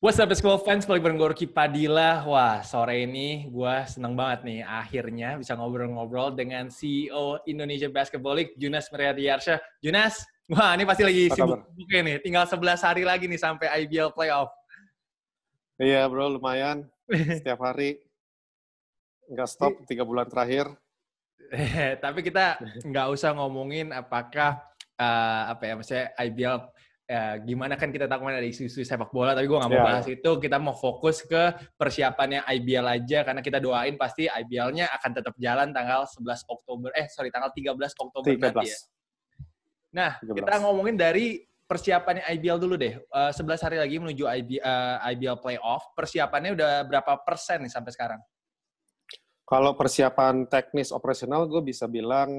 What's up, basketball fans? Balik bareng gue Ruki Padilla. Wah, sore ini gue seneng banget nih. Akhirnya bisa ngobrol-ngobrol dengan CEO Indonesia Basketball League, Junas Yarsha. Junas, wah ini pasti lagi sibuk-sibuknya nih. Tinggal 11 hari lagi nih sampai IBL Playoff. Iya bro, lumayan. Setiap hari. Nggak stop, tiga bulan terakhir. Tapi kita nggak usah ngomongin apakah uh, apa ya maksudnya IBL ya, gimana kan kita tahu ada isu-isu sepak bola tapi gue nggak mau yeah. bahas itu kita mau fokus ke persiapannya IBL aja karena kita doain pasti IBL-nya akan tetap jalan tanggal 11 Oktober eh sorry tanggal 13 Oktober 13. nanti ya. Nah 13. kita ngomongin dari persiapannya IBL dulu deh uh, eh, 11 hari lagi menuju IB, uh, eh, IBL playoff persiapannya udah berapa persen nih sampai sekarang? Kalau persiapan teknis operasional gue bisa bilang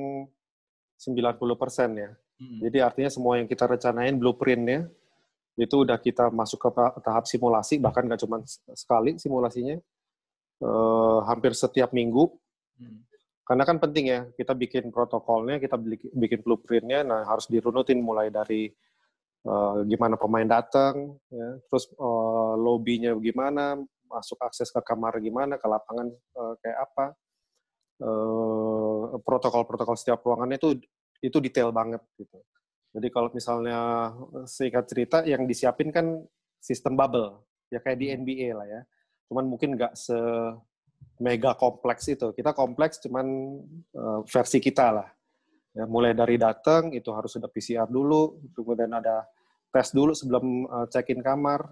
90 persen ya jadi artinya semua yang kita rencanain blueprintnya itu udah kita masuk ke tahap simulasi bahkan nggak cuma sekali simulasinya eh, hampir setiap minggu mm. karena kan penting ya kita bikin protokolnya kita bikin blueprintnya nah harus dirunutin mulai dari eh, gimana pemain datang ya terus eh, lobbynya gimana masuk akses ke kamar gimana ke lapangan eh, kayak apa eh, protokol-protokol setiap ruangannya itu itu detail banget gitu. Jadi kalau misalnya eh, singkat cerita yang disiapin kan sistem bubble ya kayak di hmm. NBA lah ya. Cuman mungkin nggak se mega kompleks itu. Kita kompleks cuman uh, versi kita lah. Ya, mulai dari datang itu harus sudah PCR dulu, kemudian ada tes dulu sebelum uh, check-in kamar.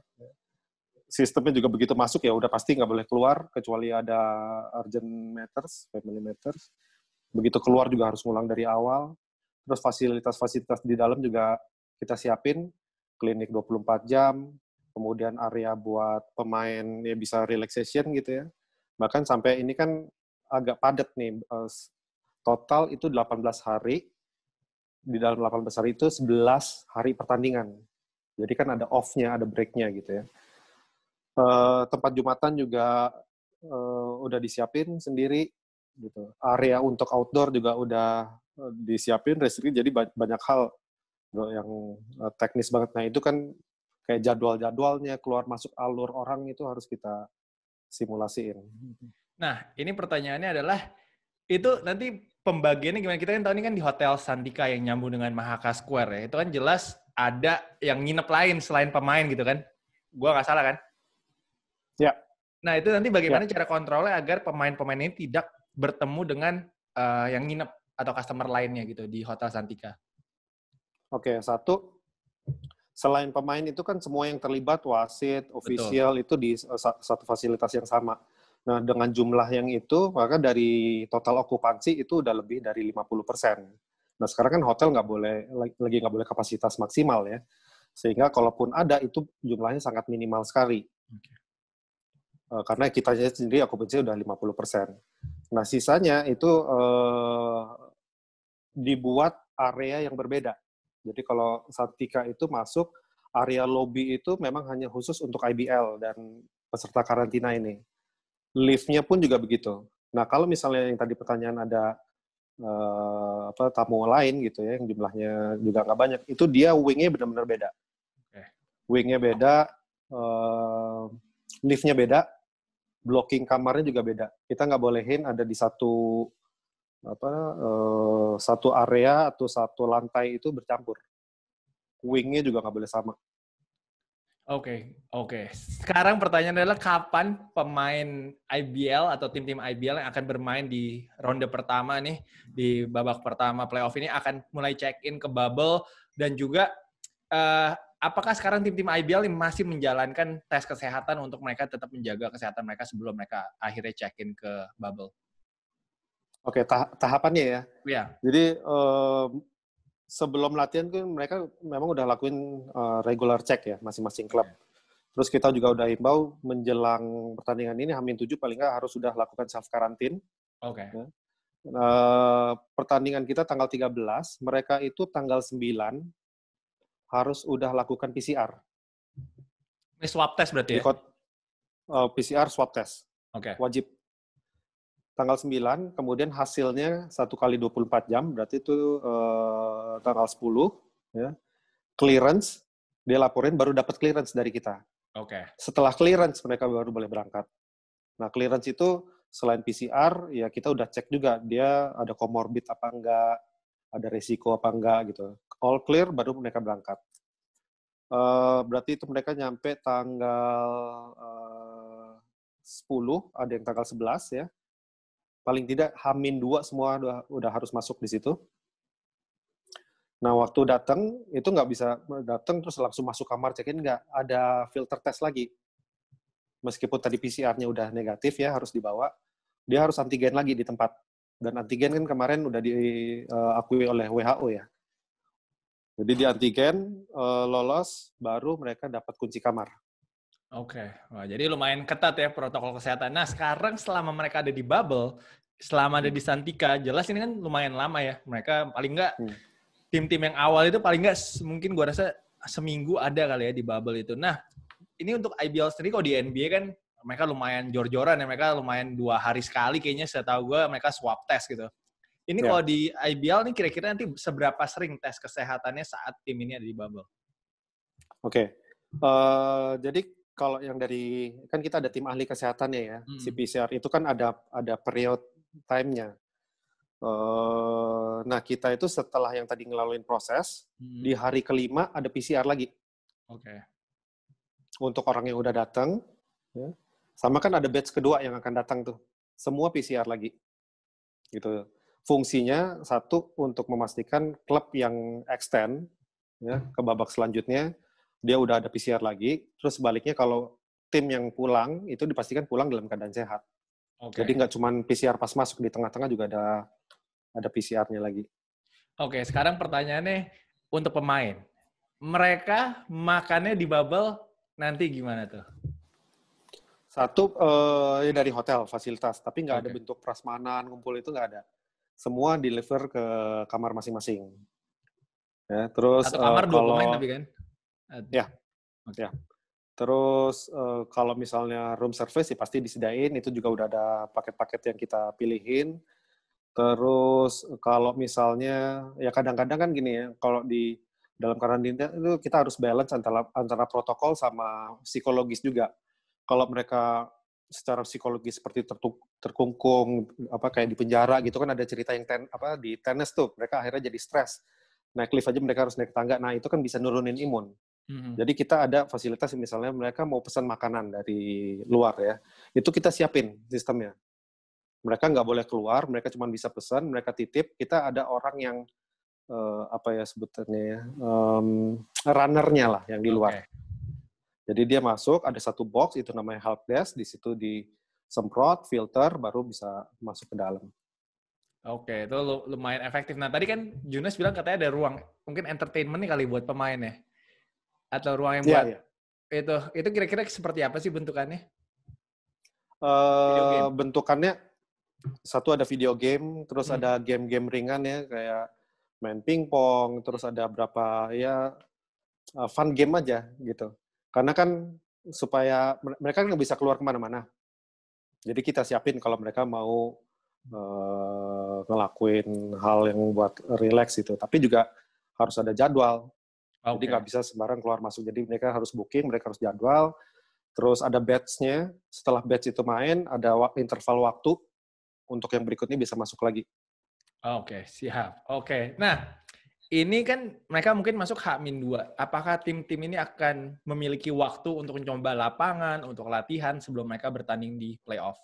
Sistemnya juga begitu masuk ya udah pasti nggak boleh keluar kecuali ada urgent matters, family matters. Begitu keluar juga harus ngulang dari awal. Terus fasilitas-fasilitas di dalam juga kita siapin, klinik 24 jam, kemudian area buat pemain ya bisa relaxation gitu ya. Bahkan sampai ini kan agak padat nih, eh, total itu 18 hari, di dalam 18 hari itu 11 hari pertandingan. Jadi kan ada off-nya, ada break-nya gitu ya. Eh, tempat jumatan juga eh, udah disiapin sendiri gitu. Area untuk outdoor juga udah Eh, disiapin restri jadi banyak hal eh, yang eh, teknis banget. Nah itu kan kayak jadwal-jadwalnya keluar masuk alur orang itu harus kita simulasiin. Nah ini pertanyaannya adalah itu nanti pembagiannya gimana? Kita kan tahun ini kan di Hotel Sandika yang nyambung dengan Mahaka Square ya. Itu kan jelas ada yang nginep lain selain pemain gitu kan? Gua nggak salah kan? Ya. Nah itu nanti bagaimana ya. cara kontrolnya agar pemain-pemain ini tidak bertemu dengan uh, yang nginep? atau customer lainnya gitu di Hotel Santika? Oke, satu selain pemain itu kan semua yang terlibat wasit, official Betul. itu di satu fasilitas yang sama. Nah, dengan jumlah yang itu, maka dari total okupansi itu udah lebih dari 50%. Nah, sekarang kan hotel nggak boleh, lagi nggak boleh kapasitas maksimal ya. Sehingga kalaupun ada, itu jumlahnya sangat minimal sekali. Okay. E, karena kita sendiri okupansi udah 50%. Nah, sisanya itu eh, dibuat area yang berbeda. Jadi kalau Santika itu masuk area lobby itu memang hanya khusus untuk IBL dan peserta karantina ini. Liftnya pun juga begitu. Nah kalau misalnya yang tadi pertanyaan ada uh, apa tamu lain gitu ya yang jumlahnya juga nggak banyak, itu dia wingnya benar-benar beda. Wingnya beda, lift eh, liftnya beda, blocking kamarnya juga beda. Kita nggak bolehin ada di satu apa uh, satu area atau satu lantai itu bercampur. Wingnya juga nggak boleh sama. Oke, okay, oke. Okay. Sekarang pertanyaannya adalah kapan pemain IBL atau tim-tim IBL yang akan bermain di ronde pertama nih di babak pertama playoff ini akan mulai check in ke bubble dan juga uh, apakah sekarang tim-tim IBL masih menjalankan tes kesehatan untuk mereka tetap menjaga kesehatan mereka sebelum mereka akhirnya check in ke bubble? Oke, tah tahapannya ya. Iya. Jadi um, sebelum latihan kan mereka memang udah lakuin uh, regular check ya masing-masing klub. Iya. Terus kita juga udah himbau menjelang pertandingan ini Hamin 7 paling nggak harus sudah lakukan self karantin. Oke. Okay. Ya. Uh, pertandingan kita tanggal 13, mereka itu tanggal 9 harus udah lakukan PCR. Ini swab test berarti ya? uh, PCR swab test. Oke. Okay. Wajib tanggal 9, kemudian hasilnya satu kali 24 jam, berarti itu uh, tanggal 10, ya. clearance, dia laporin baru dapat clearance dari kita. Oke. Okay. Setelah clearance, mereka baru boleh berangkat. Nah, clearance itu selain PCR, ya kita udah cek juga, dia ada comorbid apa enggak, ada resiko apa enggak gitu. All clear, baru mereka berangkat. Uh, berarti itu mereka nyampe tanggal eh, uh, 10, ada yang tanggal 11 ya paling tidak hamin dua semua udah, udah harus masuk di situ. Nah, waktu datang itu nggak bisa datang terus langsung masuk kamar check-in nggak ada filter tes lagi. Meskipun tadi PCR-nya udah negatif ya harus dibawa, dia harus antigen lagi di tempat. Dan antigen kan kemarin udah diakui eh, oleh WHO ya. Jadi di antigen eh, lolos baru mereka dapat kunci kamar. Oke, okay. jadi lumayan ketat ya protokol kesehatan. Nah, sekarang selama mereka ada di bubble, selama ada hmm. di Santika, jelas ini kan lumayan lama ya. Mereka paling nggak hmm. tim-tim yang awal itu paling nggak mungkin gua rasa seminggu ada kali ya di bubble itu. Nah, ini untuk IBL sendiri kalau di NBA kan mereka lumayan jor-joran ya. Mereka lumayan dua hari sekali kayaknya Saya tahu gue mereka swab test gitu. Ini yeah. kalau di IBL nih kira-kira nanti seberapa sering tes kesehatannya saat tim ini ada di bubble? Oke. Okay. Uh, eh, jadi kalau yang dari kan kita ada tim ahli kesehatannya ya, ya hmm. si PCR itu kan ada ada period time-nya. Uh, nah kita itu setelah yang tadi ngelaluin proses hmm. di hari kelima ada PCR lagi. Oke. Okay. Untuk orang yang udah datang, ya. sama kan ada batch kedua yang akan datang tuh. Semua PCR lagi, gitu. Fungsinya satu untuk memastikan klub yang extend ya, ke babak selanjutnya dia udah ada PCR lagi. Terus sebaliknya kalau tim yang pulang itu dipastikan pulang dalam keadaan sehat. Okay. Jadi nggak cuma PCR pas masuk di tengah-tengah juga ada ada PCR-nya lagi. Oke, okay, sekarang pertanyaannya untuk pemain. Mereka makannya di bubble nanti gimana tuh? Satu eh, ya dari hotel fasilitas, tapi nggak okay. ada bentuk prasmanan, kumpul itu nggak ada. Semua deliver ke kamar masing-masing. Ya, terus Satu kamar uh, dua kalau, pemain tapi kan? Ya. Okay. Ya. Terus uh, kalau misalnya room service sih pasti disediain, itu juga udah ada paket-paket yang kita pilihin. Terus kalau misalnya ya kadang-kadang kan gini ya, kalau di dalam karantina itu kita harus balance antara antara protokol sama psikologis juga. Kalau mereka secara psikologis seperti tertuk terkungkung apa kayak di penjara gitu kan ada cerita yang ten, apa di tenis tuh mereka akhirnya jadi stres naik lift aja mereka harus naik tangga nah itu kan bisa nurunin imun Mm-hmm. Jadi kita ada fasilitas misalnya mereka mau pesan makanan dari luar ya, itu kita siapin sistemnya. Mereka nggak boleh keluar, mereka cuma bisa pesan, mereka titip. Kita ada orang yang uh, apa ya sebutannya um, runnernya lah yang di luar. Okay. Jadi dia masuk, ada satu box itu namanya help desk, di situ disemprot, filter, baru bisa masuk ke dalam. Oke, itu lumayan efektif. Nah, tadi kan Junas bilang katanya ada ruang, mungkin entertainment nih kali buat pemain ya? atau ruang yang iya, buat yeah, yeah. itu itu kira-kira seperti apa sih bentukannya? Uh, bentukannya satu ada video game, terus hmm. ada game-game ringan ya kayak main pingpong, terus ada berapa ya eh, fun game aja gitu. Karena kan supaya mereka nggak bisa keluar kemana-mana. Jadi kita siapin kalau mereka mau uh, ngelakuin hal yang buat relax itu. Tapi juga harus ada jadwal. Okay. Jadi nggak bisa sembarang keluar masuk. Jadi mereka harus booking, mereka harus jadwal. Terus ada batch-nya. Setelah batch itu main, ada interval waktu untuk yang berikutnya bisa masuk lagi. Oke, okay, siap. Oke. Okay. Nah, ini kan mereka mungkin masuk H-2. Apakah tim-tim ini akan memiliki waktu untuk mencoba lapangan, untuk latihan sebelum mereka bertanding di playoff?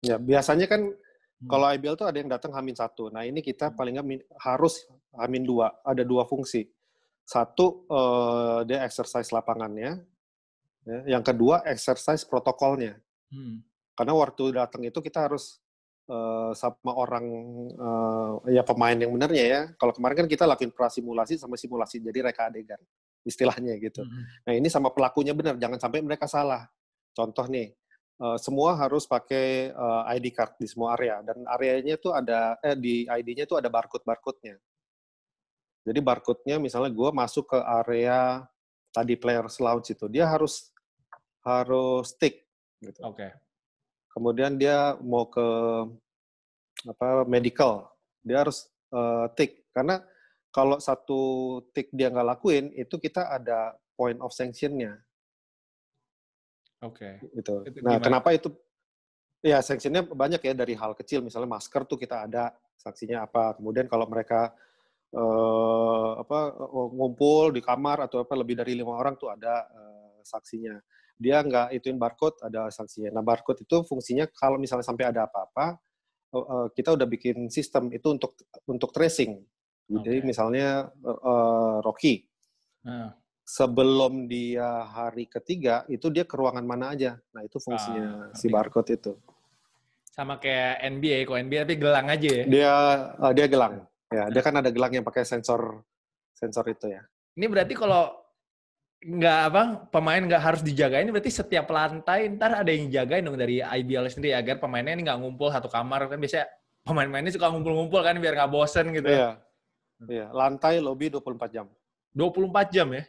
Ya, biasanya kan Hmm. Kalau IBL tuh ada yang datang hamin satu. Nah ini kita hmm. paling nggak harus hamin dua. Ada dua fungsi. Satu uh, dia exercise lapangannya. Ya. Yang kedua exercise protokolnya. Hmm. Karena waktu datang itu kita harus uh, sama orang uh, ya pemain yang benernya ya. Kalau kemarin kan kita lakuin prasimulasi sama simulasi. Jadi reka adegan istilahnya gitu. Hmm. Nah ini sama pelakunya benar. Jangan sampai mereka salah. Contoh nih Eh, semua harus pakai uh, eh, ID card di semua area dan areanya itu ada eh di ID-nya itu ada barcode barcode-nya. Jadi barcode-nya misalnya gue masuk ke area tadi player lounge itu dia harus harus stick gitu. Oke. Okay. Kemudian dia mau ke apa medical dia harus uh, tick karena kalau satu tick dia nggak lakuin itu kita ada point of sanction-nya. Oke. Okay. Gitu. Itu nah, kenapa itu? Ya, sanksinya banyak ya dari hal kecil, misalnya masker tuh kita ada sanksinya apa. Kemudian kalau mereka uh, apa eh, ngumpul di kamar atau apa lebih dari lima orang tuh ada uh, eh, saksinya. Dia nggak ituin barcode, ada sanksinya. Nah, barcode itu fungsinya kalau misalnya sampai ada apa-apa, kita udah bikin sistem itu untuk untuk tracing. Okay. Jadi misalnya uh, Rocky. Nah sebelum dia hari ketiga itu dia ke ruangan mana aja. Nah itu fungsinya ah, si barcode itu. Sama kayak NBA, kok NBA tapi gelang aja ya? Dia uh, dia gelang. Ya, dia ah. kan ada gelang yang pakai sensor sensor itu ya. Ini berarti kalau nggak apa pemain nggak harus dijaga ini berarti setiap lantai ntar ada yang jagain dong dari IBL sendiri agar pemainnya ini nggak ngumpul satu kamar kan biasanya pemain-pemainnya suka ngumpul-ngumpul kan biar nggak bosen gitu. Ya? Iya. Iya, lantai lobby 24 jam. 24 jam ya?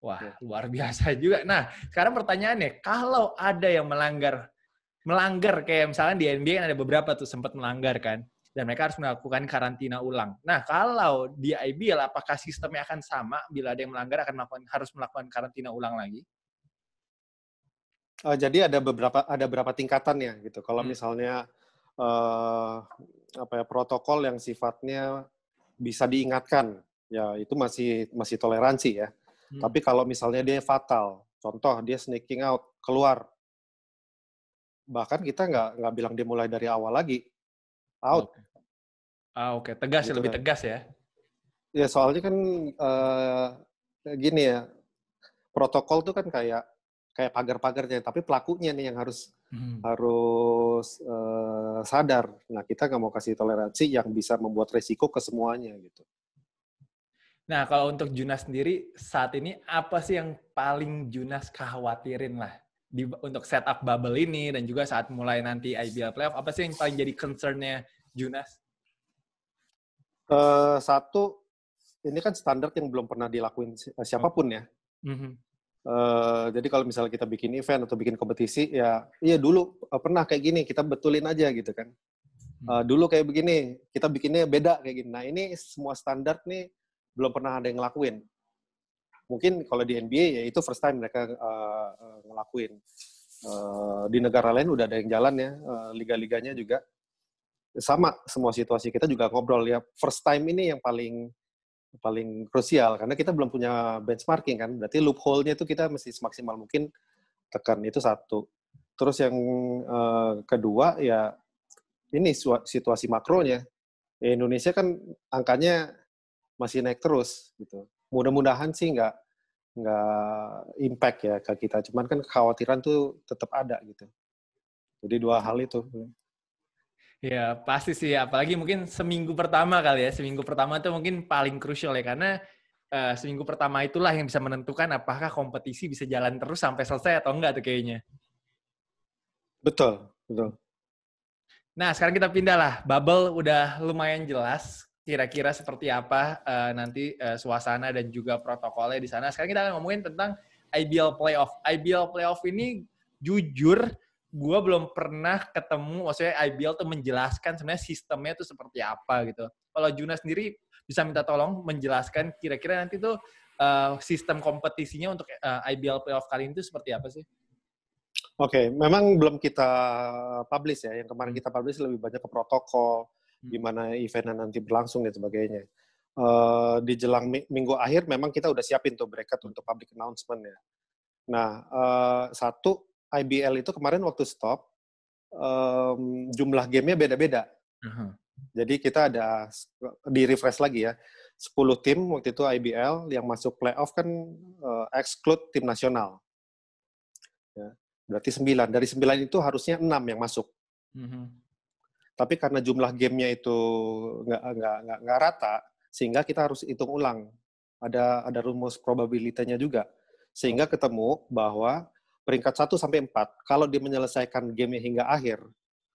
Wah, gitu. luar biasa juga. Nah, sekarang pertanyaannya, kalau ada yang melanggar, melanggar kayak misalnya di NBA kan ada beberapa tuh sempat melanggar kan, dan mereka harus melakukan karantina ulang. Nah, kalau di IBL, apakah sistemnya akan sama bila ada yang melanggar akan melakukan, harus melakukan karantina ulang lagi? Uh, jadi ada beberapa ada beberapa tingkatan ya gitu. Kalau hmm. misalnya uh, apa ya protokol yang sifatnya bisa diingatkan, ya itu masih masih toleransi ya Hmm. Tapi kalau misalnya dia fatal, contoh dia sneaking out keluar, bahkan kita nggak nggak bilang dia mulai dari awal lagi, out. Okay. Ah oke, okay. tegas gitu ya, lebih kan. tegas ya. Ya soalnya kan uh, gini ya, protokol tuh kan kayak kayak pagar-pagarnya, tapi pelakunya nih yang harus hmm. harus uh, sadar. Nah kita nggak mau kasih toleransi yang bisa membuat resiko ke semuanya gitu. Nah, kalau untuk Juna sendiri saat ini apa sih yang paling Juna khawatirin lah di, untuk setup bubble ini dan juga saat mulai nanti IBL playoff apa sih yang paling jadi concernnya Junas? Uh, satu ini kan standar yang belum pernah dilakuin si, eh, siapapun ya. Mm-hmm. Uh, jadi kalau misalnya kita bikin event atau bikin kompetisi ya iya dulu uh, pernah kayak gini kita betulin aja gitu kan. Uh, dulu kayak begini kita bikinnya beda kayak gini. Nah ini semua standar nih belum pernah ada yang ngelakuin. Mungkin kalau di NBA ya itu first time mereka uh, ngelakuin. Uh, di negara lain udah ada yang jalan ya, uh, liga-liganya juga. Sama semua situasi kita juga ngobrol ya, first time ini yang paling paling krusial karena kita belum punya benchmarking kan. Berarti loophole-nya itu kita mesti semaksimal mungkin tekan itu satu. Terus yang uh, kedua ya ini situasi makronya. Indonesia kan angkanya masih naik terus gitu. Mudah-mudahan sih nggak nggak impact ya ke kita. Cuman kan kekhawatiran tuh tetap ada gitu. Jadi dua hal itu. Ya pasti sih, apalagi mungkin seminggu pertama kali ya. Seminggu pertama itu mungkin paling krusial ya karena uh, seminggu pertama itulah yang bisa menentukan apakah kompetisi bisa jalan terus sampai selesai atau enggak tuh kayaknya. Betul, betul. Nah sekarang kita pindah lah. Bubble udah lumayan jelas kira-kira seperti apa uh, nanti uh, suasana dan juga protokolnya di sana. Sekarang kita akan ngomongin tentang IBL playoff. IBL playoff ini jujur gue belum pernah ketemu maksudnya IBL tuh menjelaskan sebenarnya sistemnya itu seperti apa gitu. Kalau Juna sendiri bisa minta tolong menjelaskan kira-kira nanti tuh uh, sistem kompetisinya untuk uh, IBL playoff kali ini tuh seperti apa sih? Oke, okay, memang belum kita publish ya. Yang kemarin hmm. kita publish lebih banyak ke protokol, di hmm. mana eventnya nanti berlangsung dan sebagainya. Uh, di jelang minggu akhir memang kita udah siapin tuh bracket untuk public announcement ya. Nah, uh, satu IBL itu kemarin waktu stop um, jumlah gamenya beda-beda. Uh-huh. Jadi kita ada di refresh lagi ya. 10 tim waktu itu IBL yang masuk playoff kan uh, exclude tim nasional. Ya, berarti 9. Dari 9 itu harusnya 6 yang masuk. Uh-huh. Tapi karena jumlah gamenya itu nggak nggak nggak rata, sehingga kita harus hitung ulang. Ada ada rumus probabilitasnya juga, sehingga ketemu bahwa peringkat 1 sampai 4, kalau dia menyelesaikan game hingga akhir,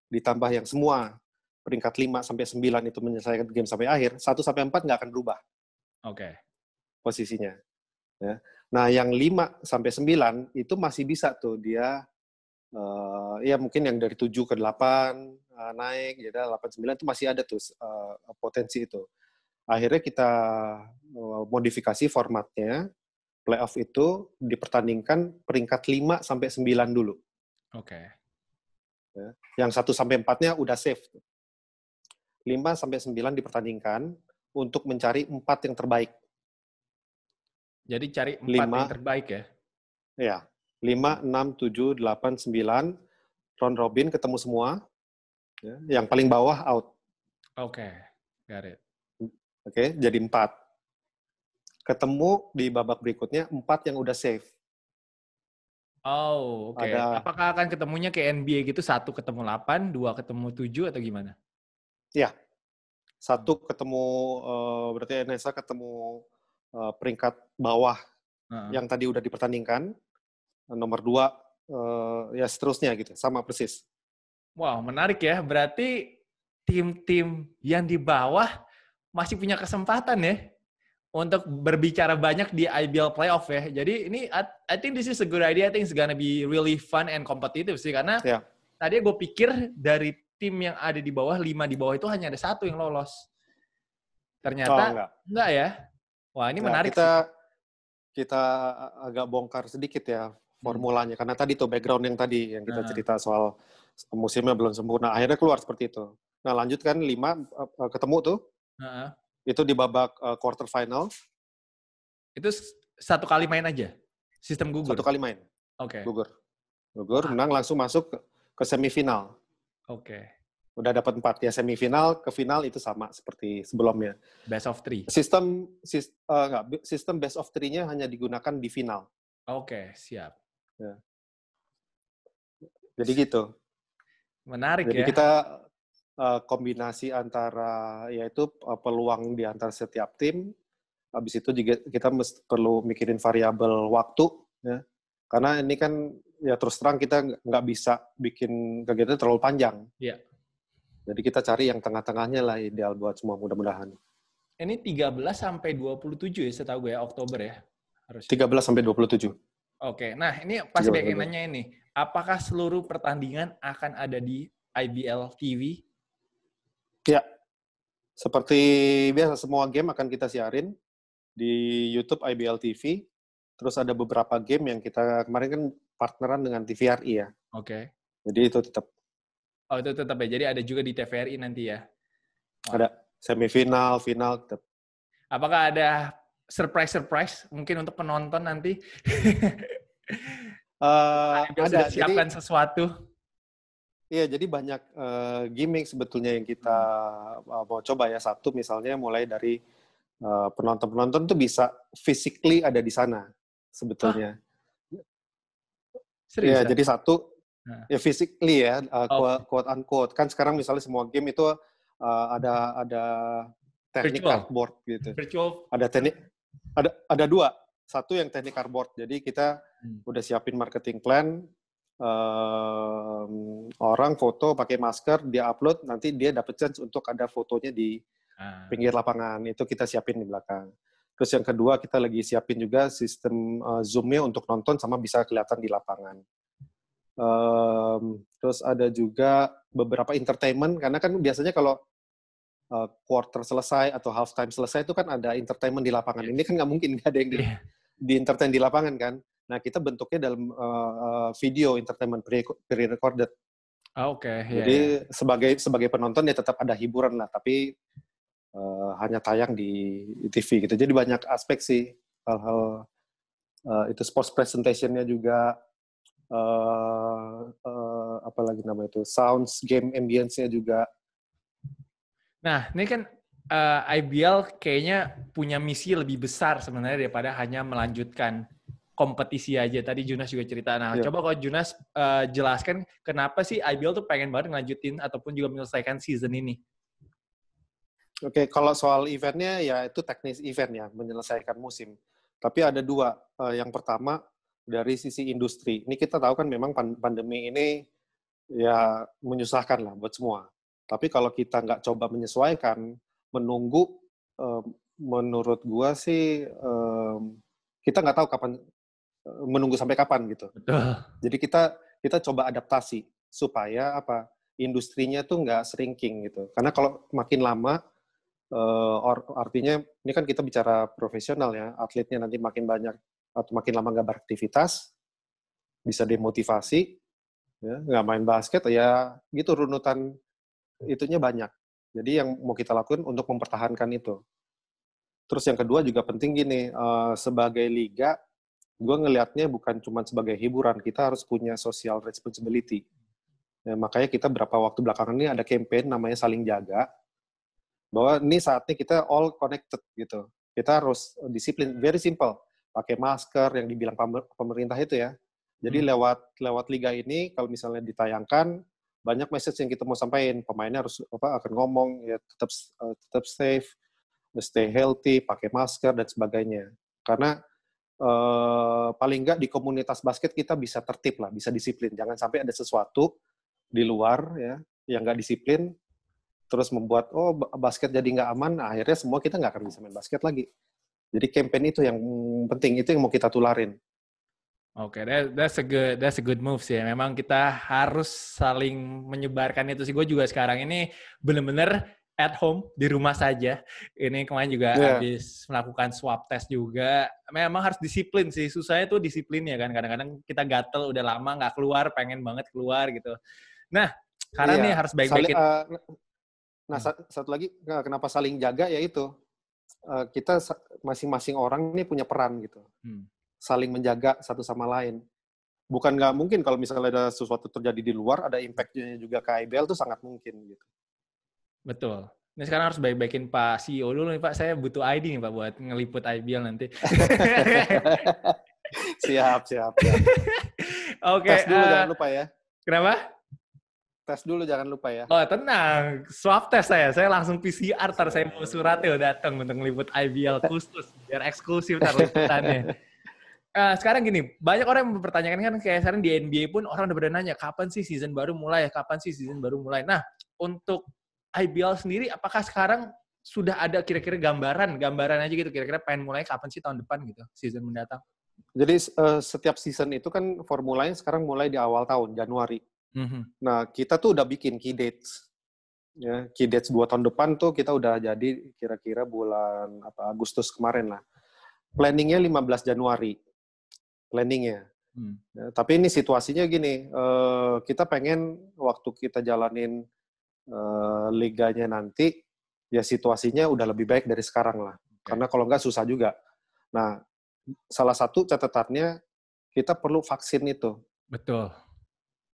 ditambah yang semua peringkat 5 sampai 9 itu menyelesaikan game sampai akhir, 1 sampai 4 nggak akan berubah. Oke. Okay. Posisinya. Ya. Nah, yang 5 sampai 9 itu masih bisa tuh dia uh, ya mungkin yang dari 7 ke 8 uh, naik jadi 89 itu masih ada tuh uh, potensi itu. Akhirnya kita uh, modifikasi formatnya. Playoff itu dipertandingkan peringkat 5 sampai 9 dulu. Oke. Okay. Ya. Yang 1 sampai 4-nya udah safe. 5 sampai 9 dipertandingkan untuk mencari 4 yang terbaik. Jadi cari 4 5, yang terbaik ya. Iya. 5 6 7 8 9 Ron robin ketemu semua. Ya, yang paling bawah out. Oke, okay. got it. Oke, okay, jadi empat. Ketemu di babak berikutnya empat yang udah safe. Oh, oke. Okay. Ada, Apakah akan ketemunya ke NBA gitu satu ketemu delapan, dua ketemu tujuh atau gimana? Ya, satu ketemu uh, berarti NSA ketemu uh, peringkat bawah uh-huh. yang tadi udah dipertandingkan, nomor dua uh, ya seterusnya gitu, sama persis. Wow, menarik ya. Berarti tim-tim yang di bawah masih punya kesempatan ya untuk berbicara banyak di IBL playoff ya. Jadi ini I think this is a good idea. I think it's gonna be really fun and competitive sih karena yeah. tadi gue pikir dari tim yang ada di bawah lima di bawah itu hanya ada satu yang lolos. Ternyata oh, enggak. enggak ya. Wah ini nah, menarik. Kita sih. kita eh, agak bongkar sedikit ya hmm. formulanya karena tadi tuh background yang tadi yang kita hmm. cerita soal musimnya belum sempurna. Akhirnya keluar seperti itu. Nah lanjut kan lima uh, ketemu tuh. Uh-huh. Itu di babak uh, quarter final. Itu satu kali main aja. Sistem gugur. Satu kali main. Oke. Okay. Gugur. Gugur ah. menang langsung masuk ke, semifinal. Oke. Okay. Udah dapat empat ya semifinal ke final itu sama seperti sebelumnya. Best of three. Sistem sis, uh, enggak, sistem best of three-nya hanya digunakan di final. Oke, okay, siap. Ya. Jadi gitu. Menarik Jadi ya. kita uh, kombinasi antara yaitu uh, peluang di antara setiap tim. Habis itu juga kita mesti perlu mikirin variabel waktu ya. Karena ini kan ya terus terang kita nggak bisa bikin kegiatan terlalu panjang. Iya. Jadi kita cari yang tengah-tengahnya lah ideal buat semua mudah-mudahan. Ini 13 sampai 27 ya setahu gue ya Oktober ya. Harus. 13 sampai 27. Oke. Nah, ini pas banyak yang nanya ini apakah seluruh pertandingan akan ada di IBL TV? Ya, seperti biasa semua game akan kita siarin di YouTube IBL TV. Terus ada beberapa game yang kita kemarin kan partneran dengan TVRI ya. Oke. Okay. Jadi itu tetap. Oh itu tetap ya. Jadi ada juga di TVRI nanti ya. Wow. Ada semifinal, final tetap. Apakah ada surprise surprise mungkin untuk penonton nanti? Uh, ada sudah siapkan sesuatu. Iya, jadi banyak uh, gimmick sebetulnya yang kita uh, mau coba ya. Satu misalnya mulai dari penonton penonton-penonton tuh bisa physically ada di sana sebetulnya. Iya Serius? Ya, jadi satu nah. ya physically ya, uh, okay. quote unquote. Kan sekarang misalnya semua game itu uh, ada ada teknik virtual. cardboard gitu. Virtual. Ada teknik ada ada dua satu yang teknik cardboard. Jadi kita hmm. udah siapin marketing plan, um, orang foto pakai masker, dia upload, nanti dia dapat chance untuk ada fotonya di hmm. pinggir lapangan. Itu kita siapin di belakang. Terus yang kedua kita lagi siapin juga sistem uh, zoomnya untuk nonton sama bisa kelihatan di lapangan. Um, terus ada juga beberapa entertainment karena kan biasanya kalau Eh, quarter selesai atau half time selesai itu kan ada entertainment di lapangan. Ini kan nggak mungkin nggak ada yang di, iya. di entertain di lapangan kan. Nah kita bentuknya dalam uh, video entertainment pre-recorded. Oh, Oke. Okay. Iya, Jadi yeah. sebagai sebagai penonton ya tetap ada hiburan lah, tapi uh, hanya tayang di TV gitu. Jadi banyak aspek sih hal-hal uh, itu sports presentationnya juga uh, uh, apa nama itu sounds game ambience-nya juga Nah, ini kan uh, eh, IBL kayaknya punya misi lebih besar sebenarnya daripada hanya melanjutkan kompetisi aja. Tadi Junas juga cerita. Nah, yeah. coba kalau Junas uh, jelaskan kenapa sih IBL tuh pengen banget ngelanjutin ataupun juga menyelesaikan season ini. Oke, okay, kalau soal eventnya ya itu teknis event ya, menyelesaikan musim. Tapi ada dua. Uh, yang pertama dari sisi industri. Ini kita tahu kan memang pandemi ini ya menyusahkan lah buat semua tapi kalau kita nggak coba menyesuaikan, menunggu, eh, menurut gua sih kita nggak tahu kapan eh, menunggu sampai kapan gitu. Jadi kita kita coba adaptasi supaya apa industrinya tuh nggak shrinking gitu. Karena kalau makin lama eh, or, artinya ini kan kita bicara profesional ya, atletnya nanti makin banyak atau makin lama nggak beraktivitas bisa demotivasi, ya nggak main basket ya gitu runutan itunya banyak. Jadi yang mau kita lakukan untuk mempertahankan itu. Terus yang kedua juga penting gini, eh, sebagai liga, gue ngelihatnya bukan cuma sebagai hiburan, kita harus punya social responsibility. Ya, makanya kita berapa waktu belakangan ini ada campaign namanya saling jaga, bahwa ini saatnya kita all connected gitu. Kita harus disiplin, very simple. Pakai masker yang dibilang pemerintah itu ya. Jadi hmm. lewat lewat liga ini, kalau misalnya ditayangkan, banyak message yang kita mau sampaikan pemainnya harus apa akan ngomong ya tetap uh, tetap safe stay healthy pakai masker dan sebagainya karena uh, paling nggak di komunitas basket kita bisa tertib lah bisa disiplin jangan sampai ada sesuatu di luar ya yang nggak disiplin terus membuat oh basket jadi nggak aman akhirnya semua kita nggak akan bisa main basket lagi jadi campaign itu yang penting itu yang mau kita tularin Oke, okay, that, that's a good that's a good move sih. Memang kita harus saling menyebarkan itu sih. Gue juga sekarang ini bener-bener at home di rumah saja. Ini kemarin juga yeah. habis melakukan swab test juga. Memang harus disiplin sih. Susahnya tuh disiplin ya kan. Kadang-kadang kita gatel udah lama nggak keluar, pengen banget keluar gitu. Nah, karena iya. yeah. nih harus baik baik Uh, eh, nah, hmm. satu lagi eh, kenapa saling jaga ya uh, kita masing-masing orang ini punya peran gitu. Hmm saling menjaga satu sama lain. Bukan nggak mungkin kalau misalnya ada sesuatu terjadi di luar, ada impact-nya juga ke IBL itu sangat mungkin gitu. Betul. Ini sekarang harus baik-baikin Pak CEO dulu nih Pak. Saya butuh ID nih Pak buat ngeliput IBL nanti. siap, siap. siap. Oke. Okay, Tes dulu uh, jangan lupa ya. Kenapa? Tes dulu jangan lupa ya. Oh tenang, swab test saya. Saya langsung PCR tar saya mau suratnya udah datang untuk ngeliput IBL khusus biar eksklusif tar liputannya uh, sekarang gini, banyak orang yang mempertanyakan kan kayak sekarang di NBA pun orang udah nanya kapan sih season baru mulai, ya? kapan sih season baru mulai. Nah, untuk IBL sendiri apakah sekarang sudah ada kira-kira gambaran, gambaran aja gitu kira-kira pengen mulai kapan sih tahun depan gitu, season mendatang. Jadi uh, setiap season itu kan formulanya sekarang mulai di awal tahun Januari. Mm -hmm. Nah, kita tuh udah bikin key dates. Ya, key dates dua tahun depan tuh kita udah jadi kira-kira bulan apa Agustus kemarin lah planningnya 15 Januari planningnya. Hmm. Ya, tapi ini situasinya gini, uh, kita pengen waktu kita jalanin uh, liganya nanti, ya situasinya udah lebih baik dari sekarang lah. Okay. Karena kalau nggak susah juga. Nah, salah satu catatannya kita perlu vaksin itu. Betul.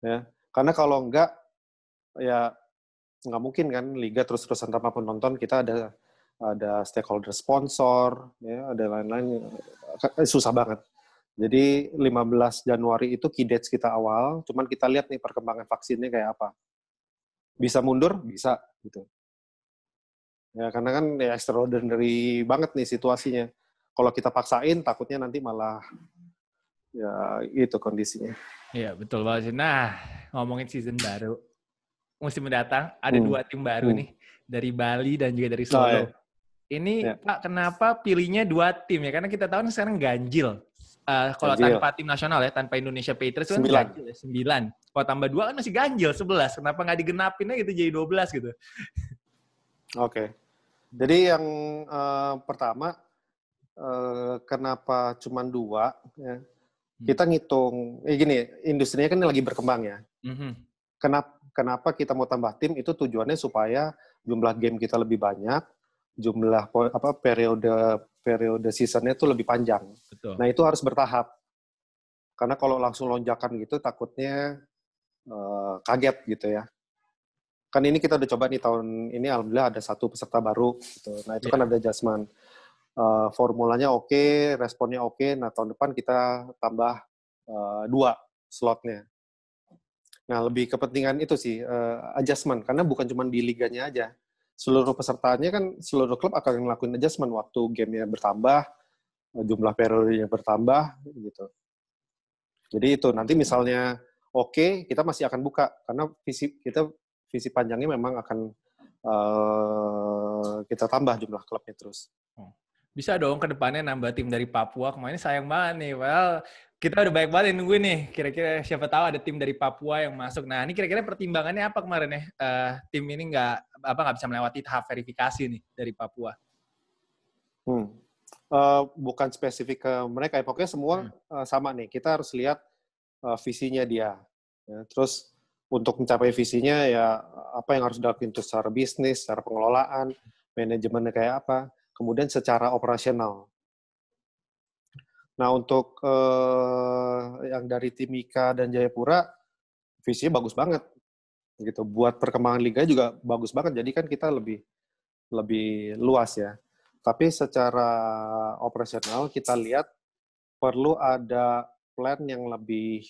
Ya, karena kalau nggak, ya nggak mungkin kan liga terus-terusan tanpa penonton kita ada ada stakeholder sponsor, ya, ada lain-lain eh, susah banget. Jadi 15 Januari itu key dates kita awal, cuman kita lihat nih perkembangan vaksinnya kayak apa. Bisa mundur? Bisa gitu. Ya karena kan ya extraordinary banget nih situasinya. Kalau kita paksain takutnya nanti malah ya itu kondisinya. Iya, betul banget. sih. Nah, ngomongin season baru. Musim mendatang ada hmm. dua tim baru hmm. nih dari Bali dan juga dari oh, Solo. Oh, ya. Ini ya. Pak kenapa pilihnya dua tim ya? Karena kita tahu sekarang ganjil Uh, kalau tanpa tim nasional ya, tanpa Indonesia Patriots kan sembilan. ganjil ya, sembilan. Kalau tambah dua kan masih ganjil, sebelas. Kenapa nggak digenapinnya gitu jadi dua belas gitu? Oke. Okay. Jadi yang uh, pertama, uh, kenapa cuma dua? Ya. Hmm. Kita ngitung, eh gini, industrinya kan lagi berkembang ya. hmm kenapa kita mau tambah tim itu tujuannya supaya jumlah game kita lebih banyak, jumlah apa periode periode seasonnya itu lebih panjang. Betul. Nah itu harus bertahap karena kalau langsung lonjakan gitu takutnya uh, kaget gitu ya. Kan ini kita udah coba nih tahun ini alhamdulillah ada satu peserta baru gitu. Nah itu yeah. kan iya. ada adjustment. Uh, eh, formulanya oke, okay, responnya oke. Okay. Nah tahun depan kita tambah uh, dua slotnya. Nah lebih kepentingan itu sih uh, adjustment karena bukan cuma di liganya aja seluruh pesertanya kan seluruh klub akan ngelakuin adjustment waktu gamenya bertambah, jumlah periodenya bertambah gitu. Jadi itu nanti misalnya oke okay, kita masih akan buka karena visi kita visi panjangnya memang akan uh, kita tambah jumlah klubnya terus. Hmm. bisa dong kedepannya nambah tim dari Papua. Kemarin sayang banget nih, well kita udah banyak banget nungguin nih. Kira-kira siapa tahu ada tim dari Papua yang masuk. Nah, ini kira-kira pertimbangannya apa kemarin ya? Uh, tim ini nggak apa nggak bisa melewati tahap verifikasi nih dari Papua. Hmm. Uh, bukan spesifik ke mereka, ya. pokoknya semua hmm. uh, sama nih. Kita harus lihat uh, visinya dia. Ya, terus untuk mencapai visinya ya apa yang harus dilakukan itu secara bisnis, secara pengelolaan, manajemennya kayak apa. Kemudian secara operasional. Nah untuk eh, yang dari Timika dan Jayapura visi bagus banget gitu. Buat perkembangan liga juga bagus banget. Jadi kan kita lebih lebih luas ya. Tapi secara operasional kita lihat perlu ada plan yang lebih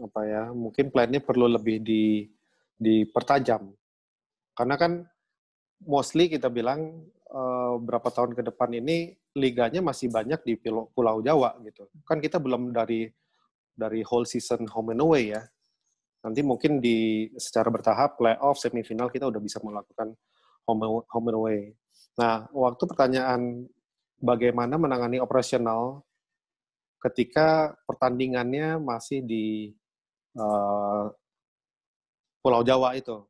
apa ya? Mungkin plan ini perlu lebih di dipertajam. Karena kan mostly kita bilang uh, berapa tahun ke depan ini liganya masih banyak di Pulau Jawa gitu. Kan kita belum dari dari whole season home and away ya. Nanti mungkin di secara bertahap playoff semifinal kita udah bisa melakukan home home and away. Nah, waktu pertanyaan bagaimana menangani operasional ketika pertandingannya masih di uh, Pulau Jawa itu.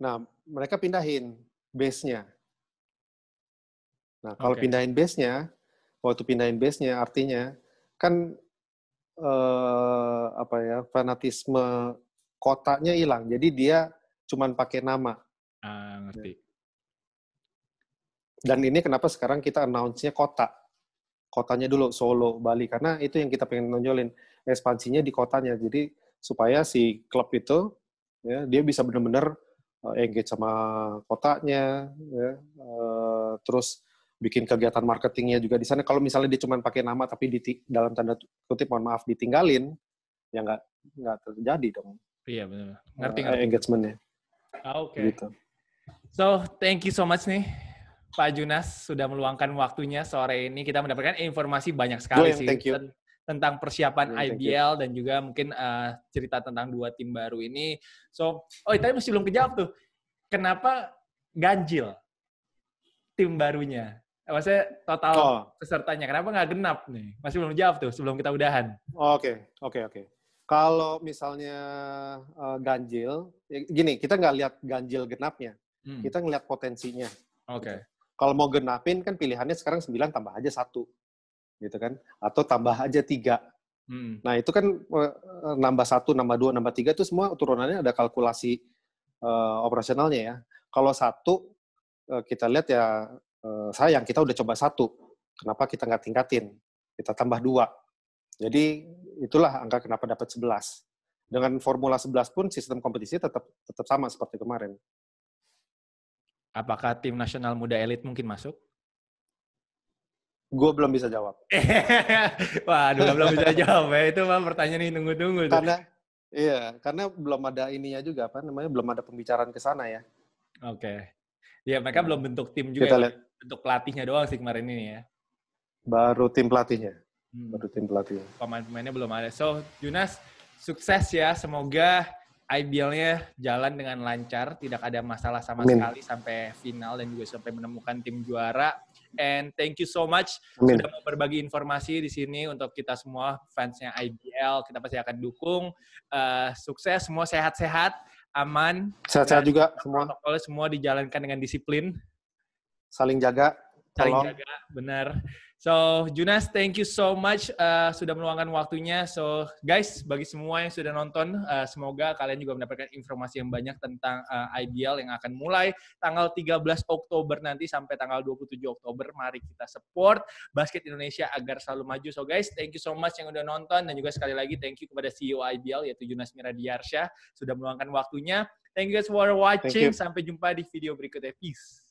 Nah, mereka pindahin base-nya. Nah, kalau okay. pindahin base-nya, waktu pindahin base-nya artinya kan eh, apa ya, fanatisme kotanya hilang. Jadi dia cuman pakai nama. Ah, ngerti. Dan ini kenapa sekarang kita announce-nya kota. Kotanya dulu Solo, Bali karena itu yang kita pengen nonjolin ekspansinya di kotanya. Jadi supaya si klub itu ya dia bisa benar-benar eh, engage sama kotanya ya. Eh, terus bikin kegiatan marketingnya juga di sana. Kalau misalnya dia cuma pakai nama tapi di, dalam tanda kutip mohon maaf ditinggalin, ya nggak nggak terjadi dong. Iya benar. Ngerti eh, nggak? Uh, engagementnya. Ah, oke. Okay. Gitu. So thank you so much nih Pak Junas sudah meluangkan waktunya sore ini kita mendapatkan informasi banyak sekali sih thank you. tentang persiapan IBL dan juga mungkin uh, cerita tentang dua tim baru ini. So oh tadi masih belum kejawab tuh. Kenapa ganjil tim barunya? Eh, maksudnya total oh. pesertanya. Kenapa nggak genap nih? Masih belum jawab tuh sebelum kita udahan. Oke, oke, oke. Kalau misalnya uh, ganjil, ya gini kita nggak lihat ganjil genapnya, hmm. kita ngeliat potensinya. Oke. Okay. Gitu. Kalau mau genapin kan pilihannya sekarang 9 tambah aja satu, gitu kan? Atau tambah aja tiga. Hmm. Nah itu kan uh, nambah satu, nambah dua, nambah tiga itu semua turunannya ada kalkulasi uh, operasionalnya ya. Kalau satu kita lihat ya Eh, sayang kita udah coba satu, kenapa kita nggak tingkatin? Kita tambah dua. Jadi itulah angka kenapa dapat 11. Dengan formula 11 pun sistem kompetisi tetap tetap sama seperti kemarin. Apakah tim nasional muda elit mungkin masuk? Gue belum bisa jawab. Waduh, belum bisa jawab ya. Itu mah pertanyaan ini tunggu-tunggu. Karena iya, karena belum ada ininya juga apa namanya, belum ada pembicaraan ke sana ya. Oke. Okay. Ya mereka nah. belum bentuk tim juga. Kita ya, lihat. Ya untuk pelatihnya doang sih kemarin ini ya. Baru tim pelatihnya. Hmm. Baru tim pelatihnya. Pemain-pemainnya belum ada. So, Junas, sukses ya. Semoga IBL-nya jalan dengan lancar, tidak ada masalah sama Amin. sekali sampai final dan juga sampai menemukan tim juara. And thank you so much Amin. sudah mau berbagi informasi di sini untuk kita semua fansnya IBL. Kita pasti akan dukung. Uh, sukses, semua sehat-sehat, aman. Sehat-sehat juga semua. semua dijalankan dengan disiplin saling jaga. Saling tolong. jaga, benar. So, Junas, thank you so much uh, sudah meluangkan waktunya. So, guys, bagi semua yang sudah nonton, uh, semoga kalian juga mendapatkan informasi yang banyak tentang uh, IBL yang akan mulai tanggal 13 Oktober nanti sampai tanggal 27 Oktober. Mari kita support basket Indonesia agar selalu maju. So, guys, thank you so much yang sudah nonton dan juga sekali lagi thank you kepada CEO IBL yaitu Junas Miradiarsyah sudah meluangkan waktunya. Thank you guys for watching. Sampai jumpa di video berikutnya. Peace.